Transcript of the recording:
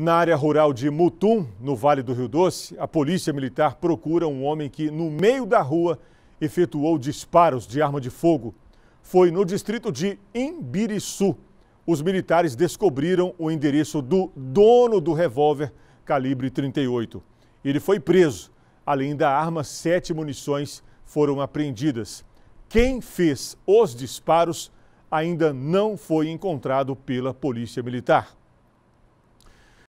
Na área rural de Mutum, no Vale do Rio Doce, a polícia militar procura um homem que, no meio da rua, efetuou disparos de arma de fogo. Foi no distrito de Imbiriçu. Os militares descobriram o endereço do dono do revólver calibre 38. Ele foi preso. Além da arma, sete munições foram apreendidas. Quem fez os disparos ainda não foi encontrado pela polícia militar.